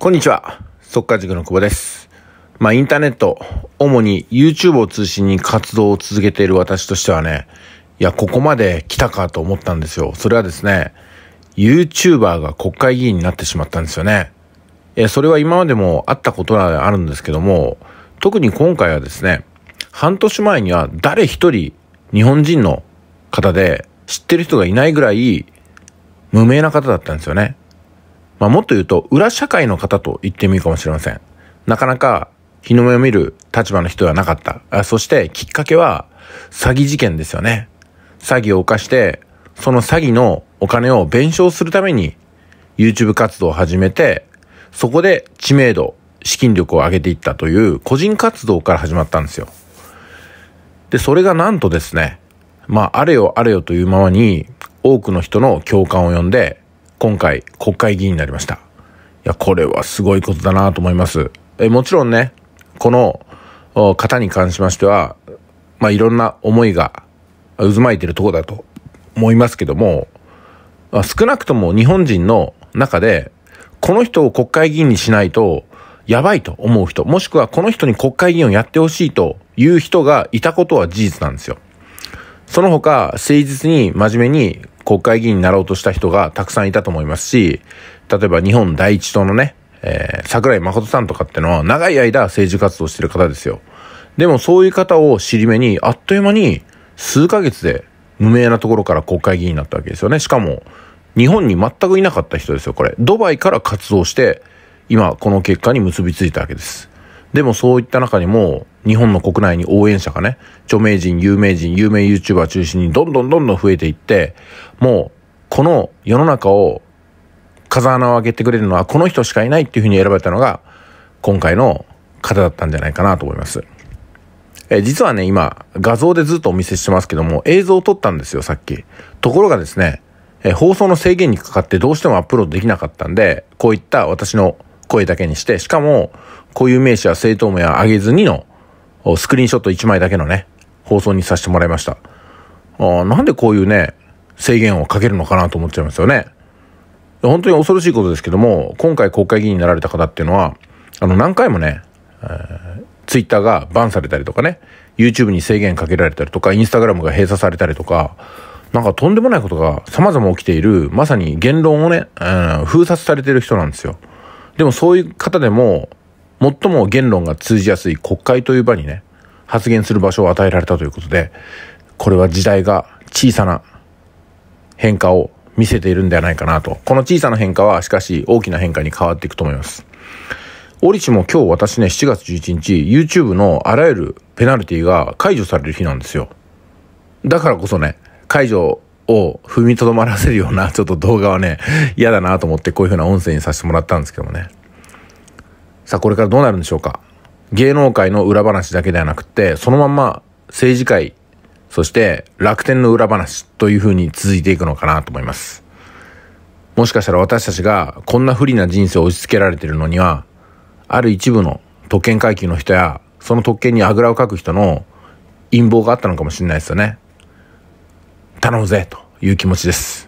こんにちは。速稼塾の久保です。まあ、インターネット、主に YouTube を通信に活動を続けている私としてはね、いや、ここまで来たかと思ったんですよ。それはですね、YouTuber が国会議員になってしまったんですよね。え、それは今までもあったことはあるんですけども、特に今回はですね、半年前には誰一人日本人の方で知ってる人がいないぐらい無名な方だったんですよね。まあ、もっと言うと、裏社会の方と言ってもいいかもしれません。なかなか日の目を見る立場の人ではなかった。あそしてきっかけは詐欺事件ですよね。詐欺を犯して、その詐欺のお金を弁償するために YouTube 活動を始めて、そこで知名度、資金力を上げていったという個人活動から始まったんですよ。で、それがなんとですね、まあ、あれよあれよというままに多くの人の共感を呼んで、今回国会議員になりました。いや、これはすごいことだなと思います。えもちろんね、この方に関しましては、まあ、いろんな思いが渦巻いてるとこだと思いますけども、まあ、少なくとも日本人の中で、この人を国会議員にしないと、やばいと思う人、もしくはこの人に国会議員をやってほしいという人がいたことは事実なんですよ。その他、誠実に真面目に国会議員になろうとした人がたくさんいたと思いますし、例えば日本第一党のね、えー、桜井誠さんとかってのは長い間政治活動してる方ですよ。でもそういう方を尻目に、あっという間に数ヶ月で無名なところから国会議員になったわけですよね。しかも、日本に全くいなかった人ですよ、これ。ドバイから活動して、今、この結果に結びついたわけです。でもそういった中にも、日本の国内に応援者がね、著名人、有名人、有名 YouTuber 中心にどんどんどんどん増えていって、もう、この世の中を風穴を開けてくれるのはこの人しかいないっていうふうに選ばれたのが、今回の方だったんじゃないかなと思います。え実はね、今、画像でずっとお見せしてますけども、映像を撮ったんですよ、さっき。ところがですね、え放送の制限にかかってどうしてもアップロードできなかったんで、こういった私の声だけにして、しかも、固有名詞や正当名は上げずにの、スクリーンショット1枚だけのね、放送にさせてもらいました。あなんでこういうね、制限をかけるのかなと思っちゃいますよね。本当に恐ろしいことですけども、今回国会議員になられた方っていうのは、あの、何回もね、えー、ツイッターがバンされたりとかね、YouTube に制限かけられたりとか、Instagram が閉鎖されたりとか、なんかとんでもないことが様々起きている、まさに言論をね、うん、封殺されてる人なんですよ。でもそういう方でも、最も言論が通じやすい国会という場にね、発言する場所を与えられたということで、これは時代が小さな変化を見せているんではないかなと。この小さな変化はしかし大きな変化に変わっていくと思います。折しも今日私ね、7月11日、YouTube のあらゆるペナルティが解除される日なんですよ。だからこそね、解除を踏みとどまらせるようなちょっと動画はね、嫌だなと思ってこういう風な音声にさせてもらったんですけどもね。さあこれからどうなるんでしょうか芸能界の裏話だけではなくて、そのまま政治界、そして楽天の裏話という風に続いていくのかなと思います。もしかしたら私たちがこんな不利な人生を押し付けられているのには、ある一部の特権階級の人や、その特権にあぐらをかく人の陰謀があったのかもしれないですよね。頼むぜという気持ちです。